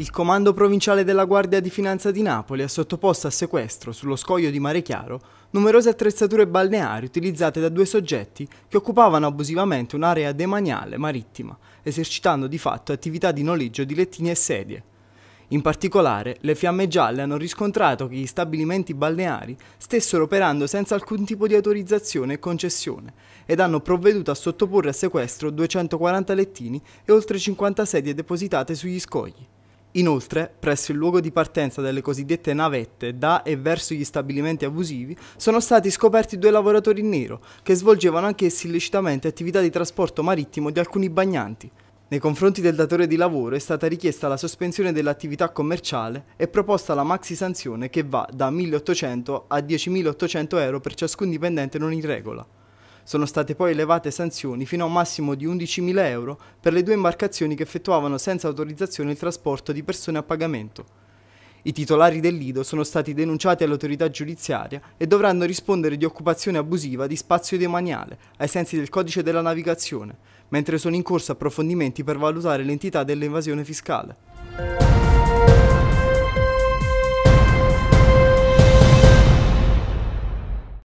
Il comando provinciale della Guardia di Finanza di Napoli ha sottoposto a sequestro sullo scoglio di Mare Chiaro numerose attrezzature balneari utilizzate da due soggetti che occupavano abusivamente un'area demaniale marittima, esercitando di fatto attività di noleggio di lettini e sedie. In particolare, le fiamme gialle hanno riscontrato che gli stabilimenti balneari stessero operando senza alcun tipo di autorizzazione e concessione ed hanno provveduto a sottoporre a sequestro 240 lettini e oltre 50 sedie depositate sugli scogli. Inoltre, presso il luogo di partenza delle cosiddette navette da e verso gli stabilimenti abusivi, sono stati scoperti due lavoratori in nero, che svolgevano anch'essi illecitamente attività di trasporto marittimo di alcuni bagnanti. Nei confronti del datore di lavoro è stata richiesta la sospensione dell'attività commerciale e proposta la maxi sanzione che va da 1.800 a 10.800 euro per ciascun dipendente non in regola. Sono state poi elevate sanzioni fino a un massimo di 11.000 euro per le due imbarcazioni che effettuavano senza autorizzazione il trasporto di persone a pagamento. I titolari del lido sono stati denunciati all'autorità giudiziaria e dovranno rispondere di occupazione abusiva di spazio demaniale ai sensi del codice della navigazione, mentre sono in corso approfondimenti per valutare l'entità dell'invasione fiscale.